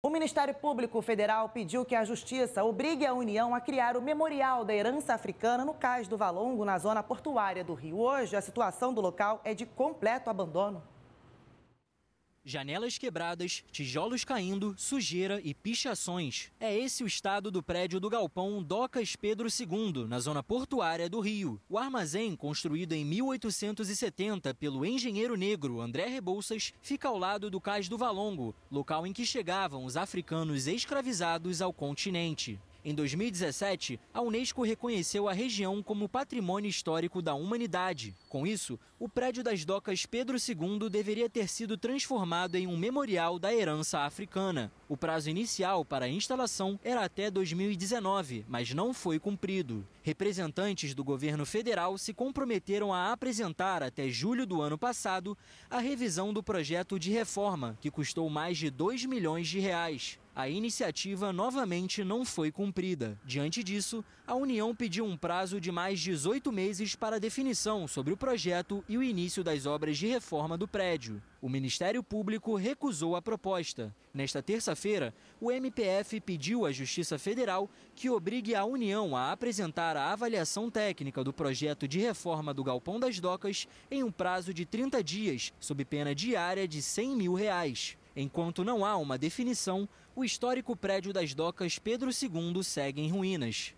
O Ministério Público Federal pediu que a Justiça obrigue a União a criar o Memorial da Herança Africana no Cais do Valongo, na zona portuária do Rio. Hoje, a situação do local é de completo abandono. Janelas quebradas, tijolos caindo, sujeira e pichações. É esse o estado do prédio do galpão Docas Pedro II, na zona portuária do Rio. O armazém, construído em 1870 pelo engenheiro negro André Rebouças, fica ao lado do Cais do Valongo, local em que chegavam os africanos escravizados ao continente. Em 2017, a Unesco reconheceu a região como Patrimônio Histórico da Humanidade. Com isso, o prédio das docas Pedro II deveria ter sido transformado em um memorial da herança africana. O prazo inicial para a instalação era até 2019, mas não foi cumprido. Representantes do governo federal se comprometeram a apresentar até julho do ano passado a revisão do projeto de reforma, que custou mais de 2 milhões de reais a iniciativa novamente não foi cumprida. Diante disso, a União pediu um prazo de mais 18 meses para definição sobre o projeto e o início das obras de reforma do prédio. O Ministério Público recusou a proposta. Nesta terça-feira, o MPF pediu à Justiça Federal que obrigue a União a apresentar a avaliação técnica do projeto de reforma do Galpão das Docas em um prazo de 30 dias, sob pena diária de 100 mil reais. Enquanto não há uma definição, o histórico prédio das docas Pedro II segue em ruínas.